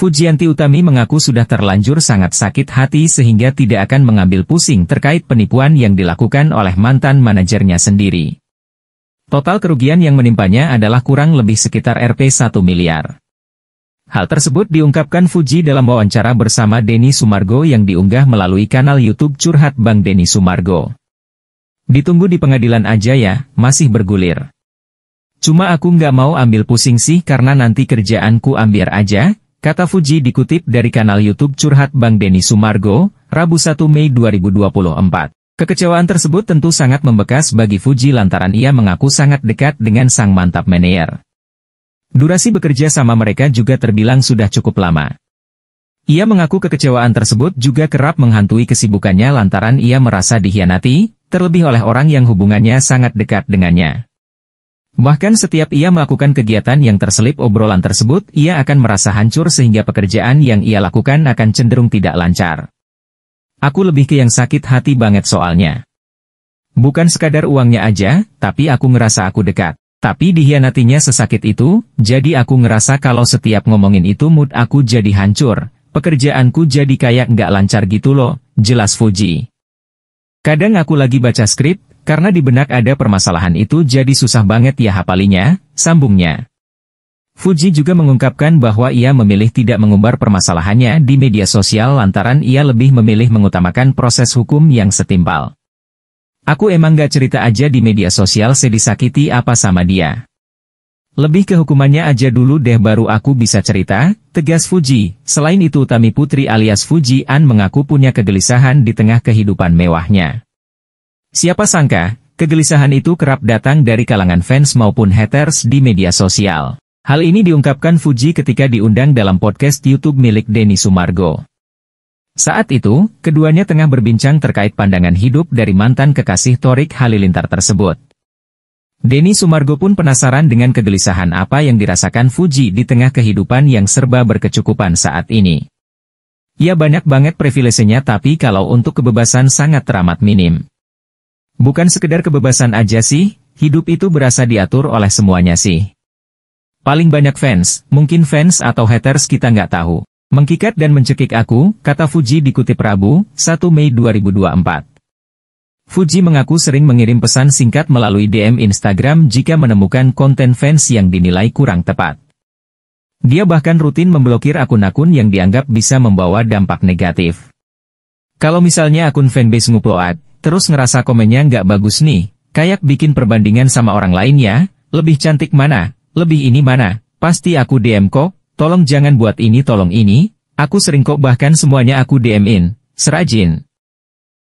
Fujianti Utami mengaku sudah terlanjur sangat sakit hati sehingga tidak akan mengambil pusing terkait penipuan yang dilakukan oleh mantan manajernya sendiri. Total kerugian yang menimpanya adalah kurang lebih sekitar Rp 1 miliar. Hal tersebut diungkapkan Fuji dalam wawancara bersama Denny Sumargo yang diunggah melalui kanal YouTube Curhat Bang Denny Sumargo. Ditunggu di pengadilan aja ya, masih bergulir. Cuma aku nggak mau ambil pusing sih karena nanti kerjaanku ambil aja, Kata Fuji dikutip dari kanal YouTube Curhat Bang Deni Sumargo, Rabu 1 Mei 2024. Kekecewaan tersebut tentu sangat membekas bagi Fuji lantaran ia mengaku sangat dekat dengan sang mantap manajer. Durasi bekerja sama mereka juga terbilang sudah cukup lama. Ia mengaku kekecewaan tersebut juga kerap menghantui kesibukannya lantaran ia merasa dihianati, terlebih oleh orang yang hubungannya sangat dekat dengannya. Bahkan setiap ia melakukan kegiatan yang terselip obrolan tersebut, ia akan merasa hancur sehingga pekerjaan yang ia lakukan akan cenderung tidak lancar. Aku lebih ke yang sakit hati banget soalnya. Bukan sekadar uangnya aja, tapi aku ngerasa aku dekat. Tapi dihianatinya sesakit itu, jadi aku ngerasa kalau setiap ngomongin itu mood aku jadi hancur, pekerjaanku jadi kayak nggak lancar gitu loh, jelas Fuji. Kadang aku lagi baca skrip, karena di benak ada permasalahan itu jadi susah banget ya hafalinya, sambungnya. Fuji juga mengungkapkan bahwa ia memilih tidak mengumbar permasalahannya di media sosial lantaran ia lebih memilih mengutamakan proses hukum yang setimpal. Aku emang gak cerita aja di media sosial sedisakiti apa sama dia. Lebih ke hukumannya aja dulu deh baru aku bisa cerita, tegas Fuji. Selain itu Tami Putri alias Fuji An mengaku punya kegelisahan di tengah kehidupan mewahnya. Siapa sangka, kegelisahan itu kerap datang dari kalangan fans maupun haters di media sosial. Hal ini diungkapkan Fuji ketika diundang dalam podcast YouTube milik Denny Sumargo. Saat itu, keduanya tengah berbincang terkait pandangan hidup dari mantan kekasih Torik Halilintar tersebut. Denny Sumargo pun penasaran dengan kegelisahan apa yang dirasakan Fuji di tengah kehidupan yang serba berkecukupan saat ini. Ia banyak banget privilegenya tapi kalau untuk kebebasan sangat teramat minim. Bukan sekedar kebebasan aja sih, hidup itu berasa diatur oleh semuanya sih. Paling banyak fans, mungkin fans atau haters kita nggak tahu. Mengkikat dan mencekik aku, kata Fuji dikutip Rabu, 1 Mei 2024. Fuji mengaku sering mengirim pesan singkat melalui DM Instagram jika menemukan konten fans yang dinilai kurang tepat. Dia bahkan rutin memblokir akun-akun yang dianggap bisa membawa dampak negatif. Kalau misalnya akun fanbase ngupload, terus ngerasa komennya nggak bagus nih. Kayak bikin perbandingan sama orang lain ya, lebih cantik mana, lebih ini mana, pasti aku DM kok, tolong jangan buat ini tolong ini, aku sering kok bahkan semuanya aku DM-in, serajin.